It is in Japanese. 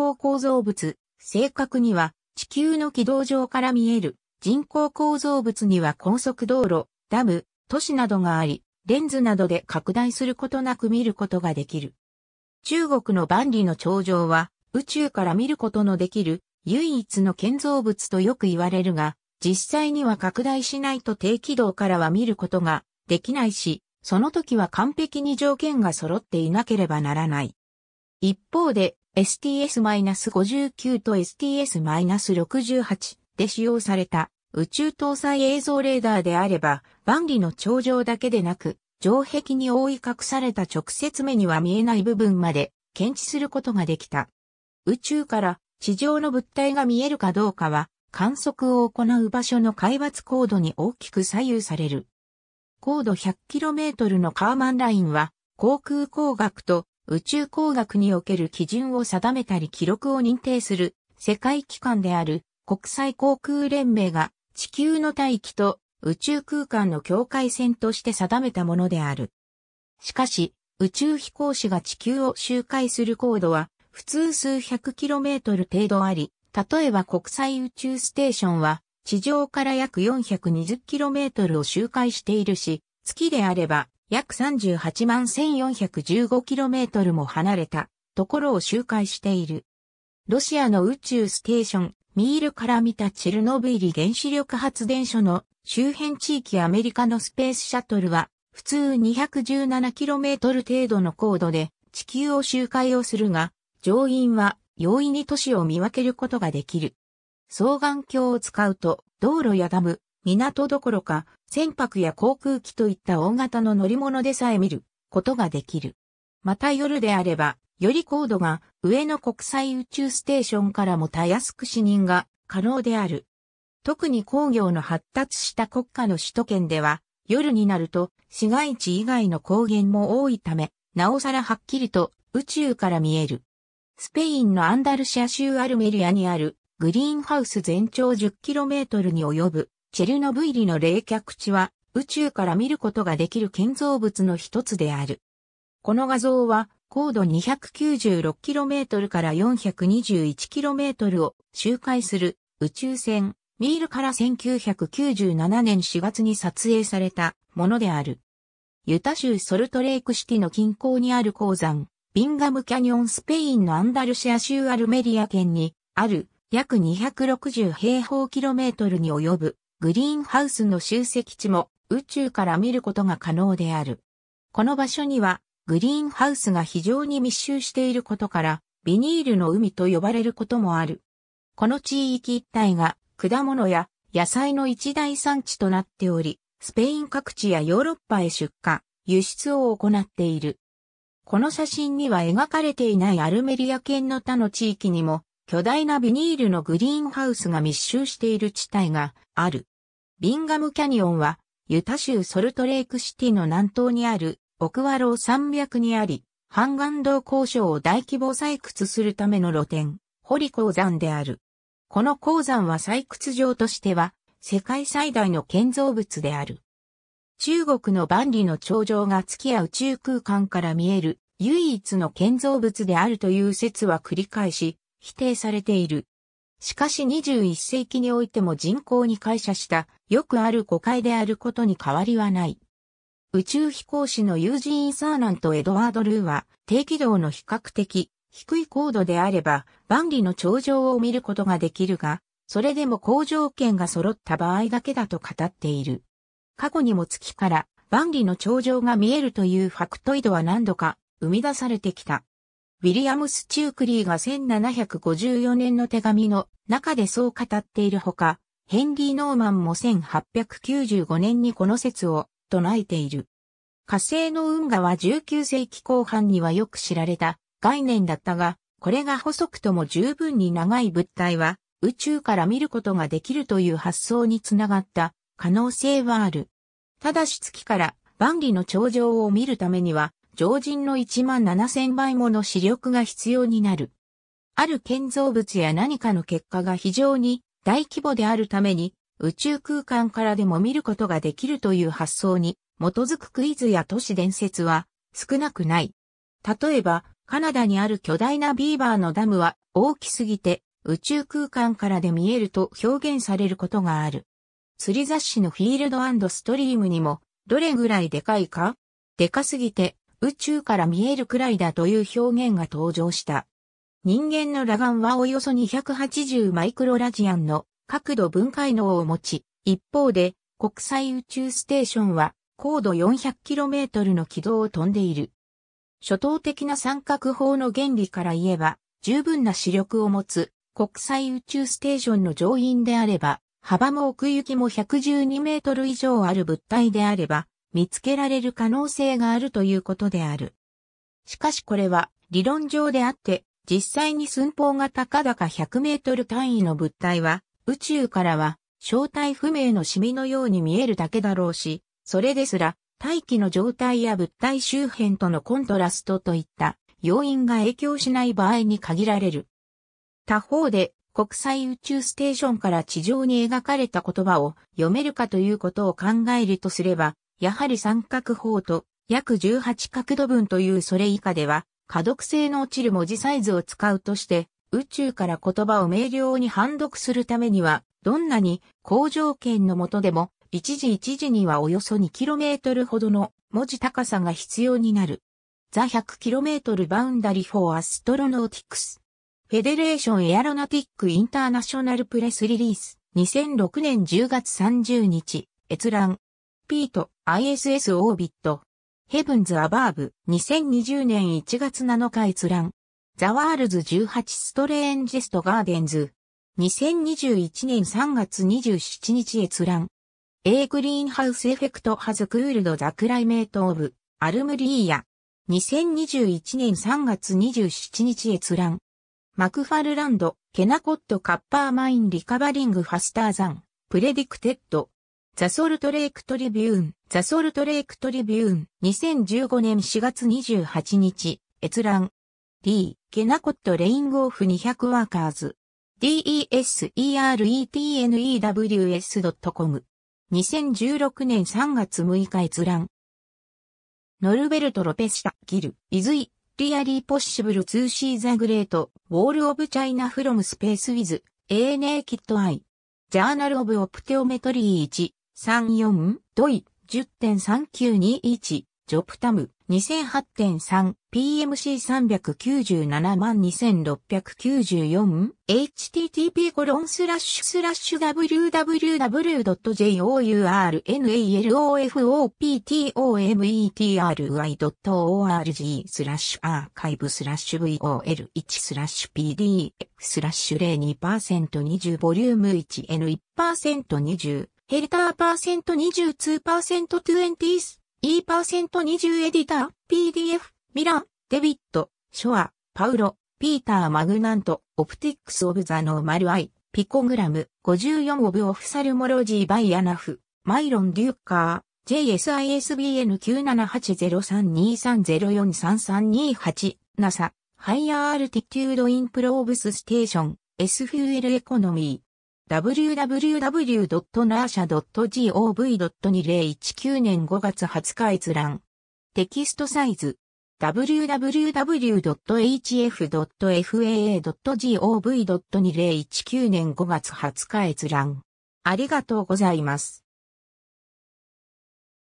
光構造物、正確には地球の軌道上から見える人工構造物には高速道路、ダム、都市などがあり、レンズなどで拡大することなく見ることができる。中国の万里の長城は宇宙から見ることのできる唯一の建造物とよく言われるが、実際には拡大しないと低軌道からは見ることができないし、その時は完璧に条件が揃っていなければならない。一方で、STS-59 と STS-68 で使用された宇宙搭載映像レーダーであれば、万里の頂上だけでなく、城壁に覆い隠された直接目には見えない部分まで検知することができた。宇宙から地上の物体が見えるかどうかは、観測を行う場所の海抜高度に大きく左右される。高度 100km のカーマンラインは、航空工学と宇宙工学における基準を定めたり記録を認定する世界機関である国際航空連盟が地球の大気と宇宙空間の境界線として定めたものである。しかし、宇宙飛行士が地球を周回する高度は普通数百キロメートル程度あり、例えば国際宇宙ステーションは地上から約420キロメートルを周回しているし、月であれば約 381,415km も離れたところを周回している。ロシアの宇宙ステーション、ミールから見たチェルノブイリ原子力発電所の周辺地域アメリカのスペースシャトルは、普通 217km 程度の高度で地球を周回をするが、乗員は容易に都市を見分けることができる。双眼鏡を使うと、道路やダム、港どころか、船舶や航空機といった大型の乗り物でさえ見ることができる。また夜であれば、より高度が上の国際宇宙ステーションからもたやすく視認が可能である。特に工業の発達した国家の首都圏では、夜になると市街地以外の高原も多いため、なおさらはっきりと宇宙から見える。スペインのアンダルシア州アルメリアにあるグリーンハウス全長 10km に及ぶチェルノブイリの冷却地は宇宙から見ることができる建造物の一つである。この画像は高度 296km から 421km を周回する宇宙船ミールから1997年4月に撮影されたものである。ユタ州ソルトレイクシティの近郊にある鉱山、ビンガムキャニオンスペインのアンダルシア州アルメリア県にある約260平方キロメートルに及ぶグリーンハウスの集積地も宇宙から見ることが可能である。この場所にはグリーンハウスが非常に密集していることからビニールの海と呼ばれることもある。この地域一帯が果物や野菜の一大産地となっており、スペイン各地やヨーロッパへ出荷、輸出を行っている。この写真には描かれていないアルメリア県の他の地域にも巨大なビニールのグリーンハウスが密集している地帯がある。ビンガムキャニオンは、ユタ州ソルトレイクシティの南東にある、オクワロー山脈にあり、ハンガン道交渉を大規模採掘するための露天、ホリ鉱山である。この鉱山は採掘場としては、世界最大の建造物である。中国の万里の長城が月や宇宙空間から見える唯一の建造物であるという説は繰り返し否定されている。しかし21世紀においても人口に会社した、よくある誤解であることに変わりはない。宇宙飛行士のユージーン・サーナンとエドワード・ルーは、低軌道の比較的低い高度であれば、万里の頂上を見ることができるが、それでも好条件が揃った場合だけだと語っている。過去にも月から万里の頂上が見えるというファクトイドは何度か生み出されてきた。ウィリアムス・チュークリーが1754年の手紙の中でそう語っているほか、ヘンリー・ノーマンも1895年にこの説を唱えている。火星の運河は19世紀後半にはよく知られた概念だったが、これが細くとも十分に長い物体は宇宙から見ることができるという発想につながった可能性はある。ただし月から万里の頂上を見るためには常人の1万7000倍もの視力が必要になる。ある建造物や何かの結果が非常に大規模であるために宇宙空間からでも見ることができるという発想に基づくクイズや都市伝説は少なくない。例えば、カナダにある巨大なビーバーのダムは大きすぎて宇宙空間からで見えると表現されることがある。釣り雑誌のフィールドストリームにもどれぐらいでかいかでかすぎて宇宙から見えるくらいだという表現が登場した。人間の裸眼はおよそ280マイクロラジアンの角度分解能を持ち、一方で国際宇宙ステーションは高度 400km の軌道を飛んでいる。初等的な三角法の原理から言えば、十分な視力を持つ国際宇宙ステーションの乗員であれば、幅も奥行きも112メートル以上ある物体であれば、見つけられる可能性があるということである。しかしこれは理論上であって、実際に寸法が高々100メートル単位の物体は、宇宙からは正体不明のシミのように見えるだけだろうし、それですら大気の状態や物体周辺とのコントラストといった要因が影響しない場合に限られる。他方で国際宇宙ステーションから地上に描かれた言葉を読めるかということを考えるとすれば、やはり三角法と約18角度分というそれ以下では、可読性の落ちる文字サイズを使うとして、宇宙から言葉を明瞭に判読するためには、どんなに好条件の下でも、一時一時にはおよそ 2km ほどの文字高さが必要になる。ザ 100km バウンダリフォーアストロノーティクス。フェデレーションエアロナティックインターナショナルプレスリリース2006年10月30日閲覧ピート ISS オービット。ヘブンズ・アバーブ2020年1月7日閲覧。ザ・ワールズ18ストレーンジェスト・ガーデンズ。2021年3月27日閲覧。A Green House Effect Has Cooled the Climate of a l 2021年3月27日閲覧。マクファルランド、ケナコット・カッパーマイン・リカバリング・ファスターザン、プレディクテッド、ザ・ソルトレイク・トリビューン、ザ・ソルトレイク・トリビューン、2015年4月28日、閲覧。D、ケナコット・レインゴーフ200ワーカーズ。deseretnews.com。2016年3月6日閲覧。ノルベルト・ロペシタ・ギル、イズイ、リアリー・ポッシブル・ツーシー・ザ・グレート、ウォール・オブ・チャイナ・フロム・スペース・ウィズ、エーネー・キット・アイ。ジャーナル・オブ・オプテオメトリー1、3 4ドイ、10.3921、ジョプタム、2008.3、PMC397 万2694、http コロンスラッシュスラッシュ www.journalofoptometri.org スラッシュアーカイブスラッシュ vol1 スラッシュ pdf スラッシュ02% 20ボリューム 1n1% 20ヘルターパーセント22%トゥエンティース、E パーセント20エディター、PDF、ミラー、デビット、ショア、パウロ、ピーター・マグナント、オプティックス・オブ・ザ・ノーマル・アイ、ピコグラム、54オブ・オフサルモロジー・バイ・アナフ、マイロン・デュッカー、JSISBN9780323043328、NASA、ハイヤー・アルティテュード・インプローブス・ステーション、S・ フューエル・エコノミー、www.narsha.gov.2019 年5月20日閲覧。テキストサイズ。www.hf.faa.gov.2019 年5月20日閲覧。ありがとうございます。